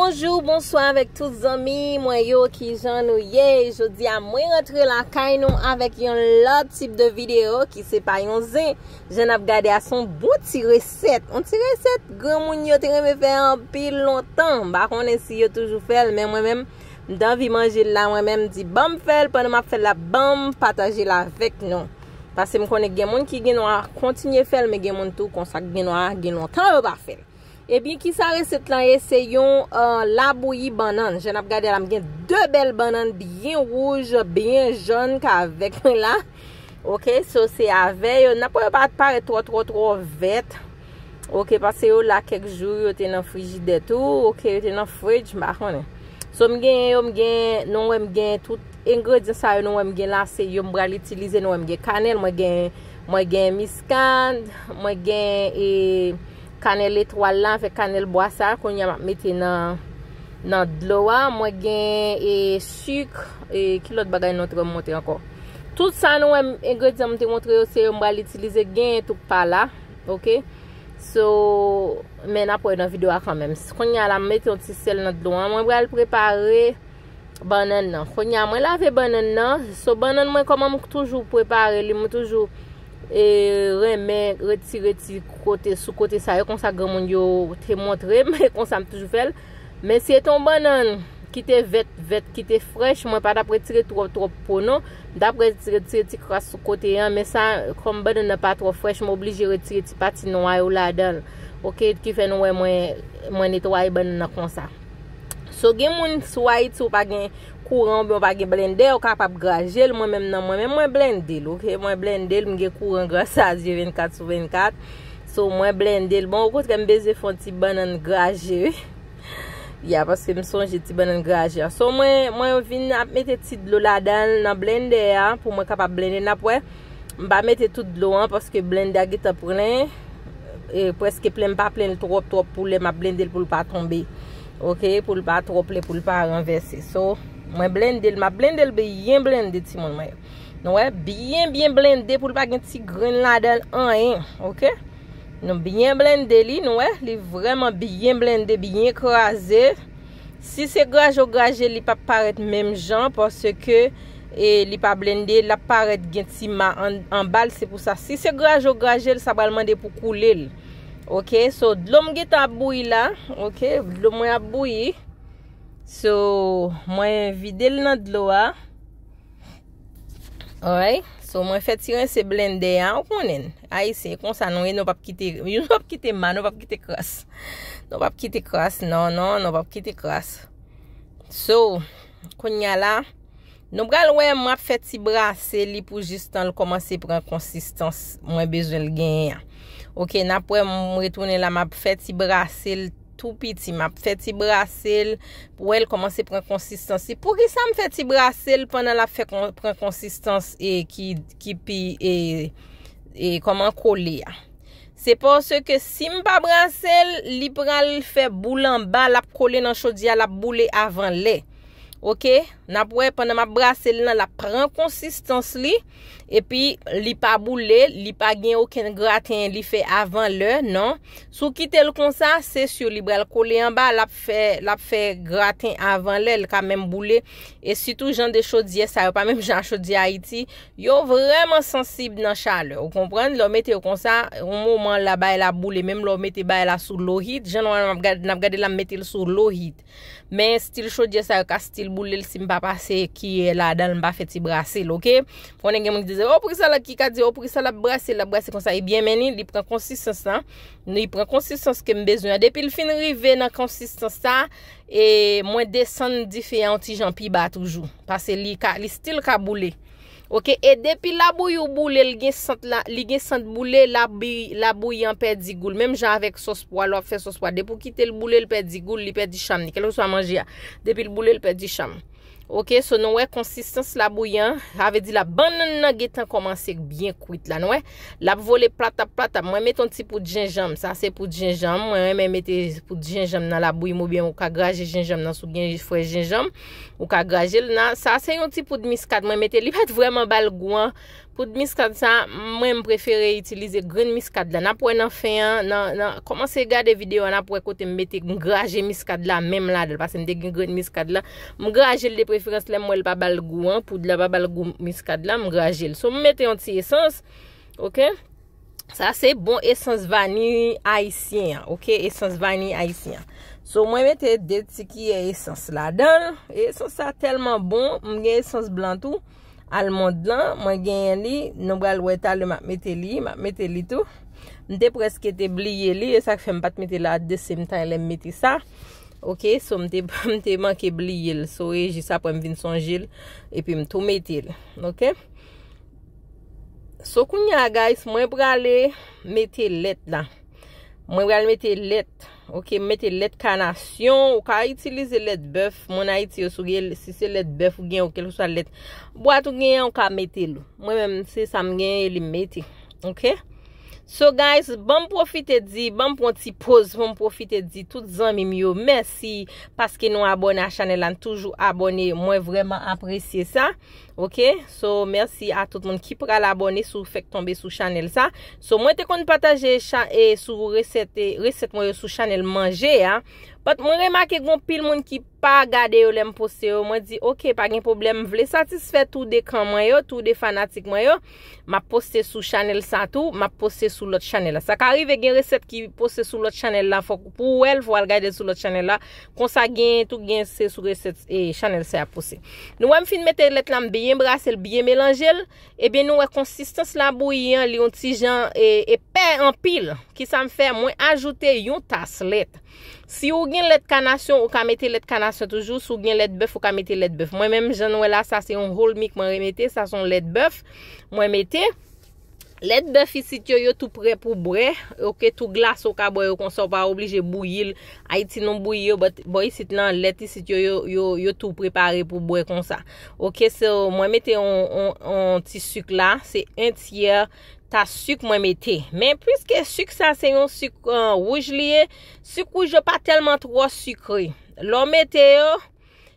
Bonjou, bonsoy avèk touz omi, mwen yo ki jan nou ye, jodi a mwen retre la kay nou avèk yon lot tip de video ki se pa yon zen. Jè nap gade a son bouti resèt. Onti resèt, gwen moun yo te reme fè an pi lontan, bakon ensi yo toujou fèl, mwen mwen mèm dan vi manje la, mwen mèm di bam fèl, pan mwen mèm fèl la bam, pataje la vek nou. Pase m konen gen moun ki gen wak kontinye fèl, mwen gen moun tou konsak gen wak, gen lontan wak fèl. E bin ki sa resept lan e se yon euh, laboui banan. Je nap gade la mgen de bel banan biyen rouge, biyen joun ka avek la. Ok, so se avek. Euh, yo nap wè pat pare tro tro tro vet. Ok, pase yo la kek joun yo tenan frijide tou. Ok, yo tenan frij, mba kone. So mgen, yo mgen, non wè mgen tout engredi sa yo non wè mgen la se yo mbra l'itilize non wè mgen kanel. Mwen gen miskan, mwen gen e... kanel etwa lan ve kanel bwa sa, konye ap mette nan dlo a, mwen gen e suk e kilot bagay nou te remonte anko. Tout san nou e gred ya mwen te montre yo se yon mwen al itilize gen etouk pa la, ok? So, men ap wè nan video a kanmem. Konye al am mette yon tisel nan dlo a, mwen mwen al prepare banen nan. Konye am mwen lave banen nan, so banen mwen koman mwen toujou prepare li, mwen toujou... E reme reti reti kote sou kote sa yo konsa gwa moun yo te montre men konsa m toujou fel. Men si eton banan ki te vet vet ki te fresh mwen pa dapre tire trop trop pouno. Dapre tire tire ti kras sou kote yan men sa krom banan pa tro fresh mwen oblije retire ti pati nou a yo la dan. Ok ki fen e wè mwen netwaye banan na konsa. So gen mwen swa it ou pa gen kouran ou pa gen blende ou kapap grajel mwen menm nan mwen menm mwen blende l. Ok mwen blende l mwen gen kouran grasa zi 24 sou 24. So mwen blende l. Bon ou kout gen mbeze fon ti banan grajel. Ya paske msonje ti banan grajel. So mwen mwen vini ap mette ti dlou la dan nan blende ya pou mwen kapap blende. Napwe mba mette tout dlou an paske blende a git ap prenen. E, preske plen pa plen trop trop pou lema blende l pou lpa tombe. pou li pa trople, pou li pa renverse. So, mwen blendel, ma blendel biyen blendel ti moun maye. Nou we, biyen biyen blendel pou li pa gen ti gren ladel an en. Eh, ok? Nou biyen blendel li, nou we, li vreman biyen blendel, biyen krasel. Si se graj ou grajel, li pa paret mem jan, porsè ke e, li pa blendel, la paret gen ti ma an bal, se pou sa. Si se graj ou grajel, sa pral mande pou koulil. Ok, so, dlom ge ta abouy la, ok, dlom wè abouy, so, mwen vide l nan dlou a. Oye, so, mwen fet si wè se blendè a, ou konen? Ay, se, konsan wè, nou wap e, kite, nou wap kite ma, nou wap kite kras. Nou wap kite kras, nou, nou, nou wap kite kras. So, konya la, nou bral wè mwen fet si bras, se li pou jistan l komanse pre konsistans, mwen bejwen l genye a. Ok, napwe mwetwene la map feti brasel, toupiti map feti brasel pou el komanse pren konsistansi. Pou ki sa m feti brasel panan la pren konsistansi e, e, e koman kole ya? Se pwoske si mpa brasel, li pral fe bou lan ba, la pou kole nan chodiya, la pou bole avan le. Ok? Nap wè pwè pwè nan ma brase li nan la pran konsistans li, epi li pa boule, li pa gen oken gratin li fe avan lè, nan. Sou ki tel kon sa, se syo li brel kole yon ba, lap fe gratin avan lè, lika men boule, et si tou jan de chodye sa yo, pa men jan chodye ha iti, yo vremen sensib nan chale. Ou kompren, lò mette yo kon sa, ou mouman la bay la boule, menm lò mette bay la sou lò hit, jan wè nan ap gade la mette lè sou lò hit. Men stil chodye sa yo, ka stil boule lè simpa, Pase ki oh, la dan mba feti brase loke Pwone gen mwen deze O pou ki sa la ki ka de O pou ki sa la brase la brase kon sa E bien meni li pren konsistans lan Li pren konsistans ke mbezoun Depi l fin rive nan konsistans ta E mwen desen difeyant Ti jan pi ba toujou Pase li stil ka boule E depi la bouy ou boule Li gen sent boule La bouy an pe di goul Mem jan avek sos pwa Depi kite l boule l pe di goul Li pe di cham ni Depi l boule l pe di cham Ok, so nou wè konsistans la bouyan. Awe di la ban nan nage tan komansek byen kouit la nou wè. La pou vole plata plata. Mwen meton ti pou djenjam. Sa se pou djenjam. Mwen meton ti pou djenjam nan la bouyan moubyen ou ka graje djenjam nan sou genjifwe djenjam. Ou ka graje. Sa se yon ti pou dmiskat. Mwen meton li pat vwèman balgouan. Kout miskad sa, mwen mpreferi itilize gren miskad la. Na pou en an fe nan, nan, nan, koman se gade video nan pou ekote mbete mgraje miskad la mem la del, pasen de gen gren miskad la. Mgraje l de preferans le mwen pa balgu an, poud la pa balgu miskad la mgraje l. So mwen mette yon ti esans ok, sa se bon esans vani aisyen ok, esans vani aisyen So mwen mette deti ki e esans la dan, e esans sa telman bon, mwen gen esans blantou Al mond lan, mwen genyen li, nou bral weta li mak meteli, mak meteli tou. Mte preske te bliye li, e sak fèm pat metela de semtay lem meti sa. Ok, so mte manke bliye li, so e jisa pou m vin son jil, e pi m tou meteli. Ok, so koun ya guys, mwen brale metel let la. Mwen mwen mwete let, ok, mwete let karnasyon, ou ka itilize let bèf, mwen a iti yo sou gen, si se let bèf ou gen, ok, louswa let. Boat ou gen, ou ka mwete lou. Mwen mwen mwete, sa mwen gen, e li mwete, ok. So guys, bon profite di, bon pon ti pose, bon profite di, tout zan mi myo. Mersi, paske nou abone a chanel an, toujou abone, mwen vreman apresye sa. Ok, so mersi a tout moun ki pral abone sou fek tombe sou chanel sa. So mwen te kon pataje e sou resep mwen yo sou chanel manje ya. Pat mwen remake gwen pil moun ki pa gade yo lem poste yo, mwen di, ok, pa gen problem, vle satisfet tou de kan mwen yo, tou de fanatik mwen yo, ma poste sou chanel sa tou, ma poste sou lot chanel la. Sa ka arrive gen resept ki poste sou lot chanel la, pou el, fwa al gade sou lot chanel la, konsa gen, tou gen se sou resept, e chanel se a poste. Nou wèm fin mette let lan biye mbrasel, biye melanjel, e bè nou wè konsistans la bou yon, li yon tijan, e, e pe en pil, ki sa m fè mwen ajoute yon tas let. Si ou gen let kanasyon, ou ka mette let kanasyon toujou. Si ou gen let bèf, ou ka mette let bèf. Mwen mèm jen wè e la, sa se yon rol mik mwen remette. Sa son let bèf. Mwen mette let bèf yon sit yo yo tout prè pou bwè. Ok, tout glas ou ka bwè. Ou kon sa w pa oblije bouyil. Ay ti non bouyil, but boy sit lan let yon sit yo yo tout prè parè pou bwè kon sa. Ok, se mwen mette yon ti suk la. Se entiyèr. ta suk mwen mette. Men, pwiske suk sa se yon suk wouj euh, liye, suk wouj yo pa telman tro sukri. Lo mette yo,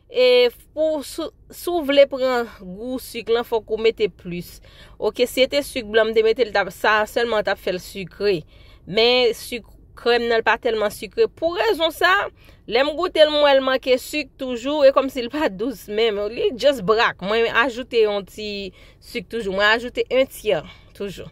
e fwou sou vle pran gwo suk, lan fwou kou mette plus. Ok, se te suk blom de mette, sa selman ta fel sukri. Men, suk krem nan pa telman sukri. Pwou rezon sa, lem gwo telman wèl manke suk toujou, e kom si lwa douz men, li just brak. Mwen ajoute yon ti suk toujou, mwen ajoute yon ti ya toujou.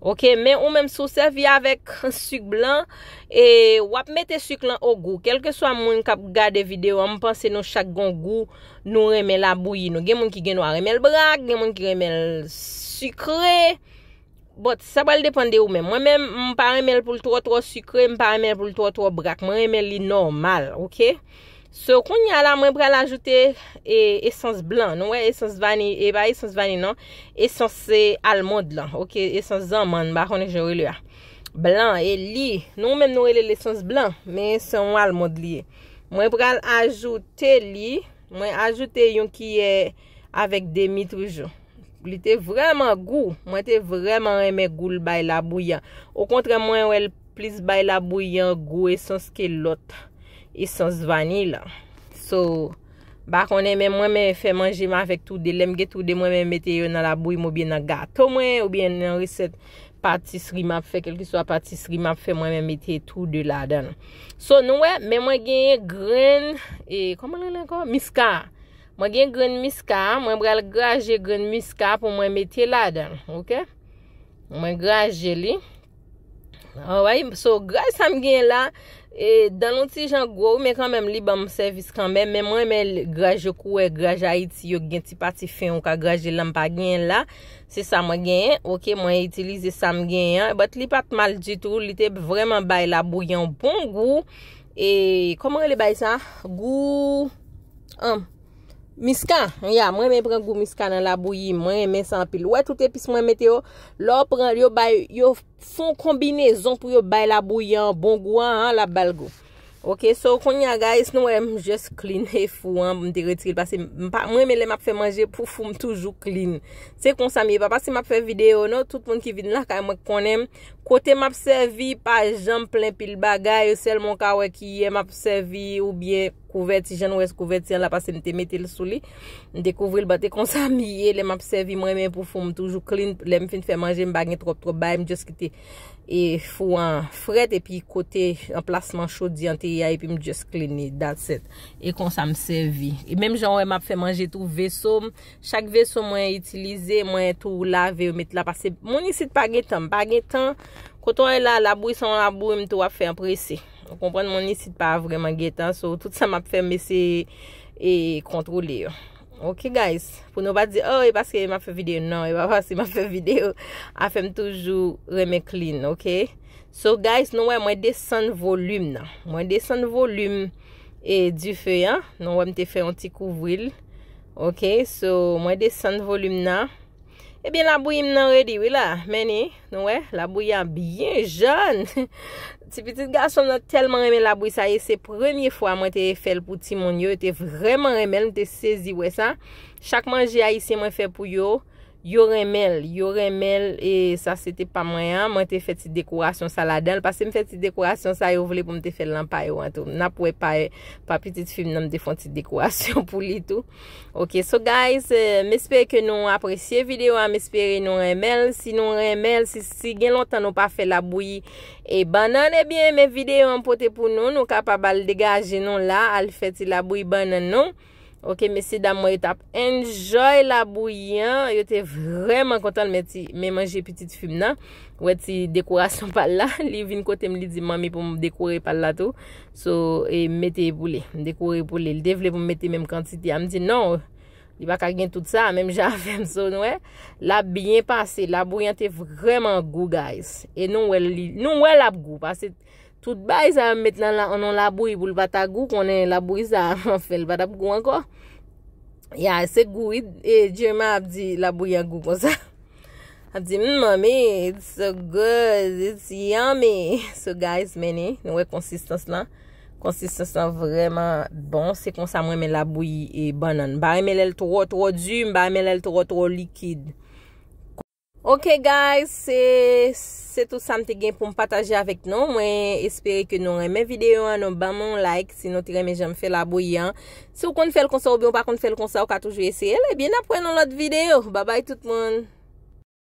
Ok, men ou men msou servi avek suk blan e wap mette suk lan ou gou. Kelke swa mwen kap gade video, mwen panse nou chak gon gou nou remel abou yi nou. Gen mwen ki gen wane remel brak, gen mwen ki remel sukre. Bot, sa wale depande ou men. Mwen men mwen pa remel pou l'tro tro sukre, mwen pa remel pou l'tro tro brak. Mwen remel li normal, ok? So konya la, mwen pral ajoute e, esans blan. Nou e esans vani, e ba esans vani nan, esans e, almod lan. Ok, esans zanman, bakon e jere li a. Blan e li, nou men nou e le esans blan, men se mwen almod li e. Mwen pral ajoute li, mwen ajoute yon ki e avek demi toujou. Li te vreman gou, mwen te vreman eme goul bay la bouyan. Ou kontre mwen wèl plis bay la bouyan gou esans ke lota. esans vanil. So, bak on eme mwen me fe manje mwen fek tou de lemge, tou de mwen me metye yo nan la bouy mwen biye nan gato mwen, ou biye nan resep patisrimap fe, kel ki swa patisrimap fe, mwen me metye tou de la den. So, nou we, men mwen genye gren e, koman ene ko? Miska. Mwen genye gren miska, mwen brel graje gren miska pou mwen metye la den, ouke? Mwen graje li. Alright? So, graje sam genye la E dan louti jan gwo, me kanmem li ba msevis kanmem, me mwen men graje kou e graja iti yo gen ti pati feyon ka graje lampa gen la, se sa mwen gen, okey mwen itilize sa mwen gen, e eh, bat li pat mal jitou, li te vreman bay la bouyan bon gou, e koman li bay sa? Gou... Um, Miska, ya, mwen men pren gou miska nan la bouyi, mwen men san pil. Wè toutè pis mwen met yo, lò pren, yo bay, yo fon kombine, zon pou yo bay la bouyi an, bon gou an, an la bal gou. Ok, so konya guys, nou wèm jes klin e fwo an, mwen te retri lpase, mwen me lèm ap fè manje pou foun toujou klin. Se konsami, e pa pasi mwen ap fè video nou, tout pon ki vin la kwa mwen konem, kote mwen ap servi, pa janm plen pil bagay, sel mwen kawè ki mwen ap servi ou bie kouvet, si jan wèm kouvet, si an la pasi mwen te metel sou li, mwen dekouvri lpate konsami, e, lèm ap servi mwen me pou foun toujou klin, lèm fin fè manje mwen bagay trop trop bay, mwen jes kiti... E fwo an fred epi kote an plasman chod di an teri a epi mdios kleni dat set. E kon sa msevi. E menm jan wè m ap fè manje tou vesom. Chak vesom mwen itilize, mwen tou lave, mwen met la pase. Moun isit pa getan, mwen pa getan. Koto wè la labou yon labou, mwen tou ap fè an presi. Konpren moun isit pa vreman getan. So tout sa m ap fè mwese e kontroli yo. Ok guys, pou nou ba di, oh e baske e ma fe videyo, nan e ba baske e ma fe videyo, a fem toujou reme klin, ok. So guys, nou we mwen desen volyum nan, mwen desen volyum e di fe ya, nou we mte fe yon ti kouvwil, ok. So mwen desen volyum nan, e eh bin la bouye mnen redi, wila, meni, nou we, la bouye a byen joun. Ti pitit ganson nan telman remen la bouy sa. Se premiye fwa mwen te fel pou ti moun yo. Te vreman remen. Te sezi wè sa. Chakman je a yisi mwen fel pou yo. Yo remel, yo remel, e sa se te pa mwen an, mwen te fet ti dekourasyon sa la den. Pas se mwen fet ti dekourasyon sa, yo vle pou mwen te fet lan payo an tou. Na pou e paye, pa petit film nan mwen te fon ti dekourasyon pou li tou. Ok, so guys, euh, mespere ke nou apresye videyo, mespere nou remel. Si nou remel, si gen lontan nou pa fet la bouye, e banan e bien, me videyo an pote pou nou, nou kapabal degaje nou la, al fet ti la bouye banan nou. Ok, mese dam mo yo tap. Enjoy la bouyan. Yo te vreman kontan me manje petit fum nan. We ti dekourasyon pal la. Li vin kote m li di mami pou m dekoure pal la tou. So, e mete pou li. M dekoure pou li. Li devle pou m mete menm kantite. A m di nan. Li baka gen tout sa. Menm javem. So, noue. La biyen pase. La bouyan te vreman gou guys. E noue ap gou. Pase... Sout bay sa, metnan la, anon la bouy pou l vata gou, konen la bouy sa, anon fel vata pou gou anko. Ya, se gou, e, Djemma ap di, la bouy an gou kon sa. Ap di, mwame, hmm, it's so good, it's yummy. So guys, mene, nouwe konsistans la, konsistans la vreman bon, se konsa mweme la bouy e banan. Ba eme l el tro tro djum, ba eme l el tro tro likid. Ok guys, se to samte gen pou m pataje avek nou. Mwen espere ke nou eme videyo, anou ba moun like. Sinon ti reme jame fe la bouyan. Se ou kon fèl konsa ou bi, ou pa kon fèl konsa ou katou jwe se, elè bien apren nou lot videyo. Ba bay tout moun.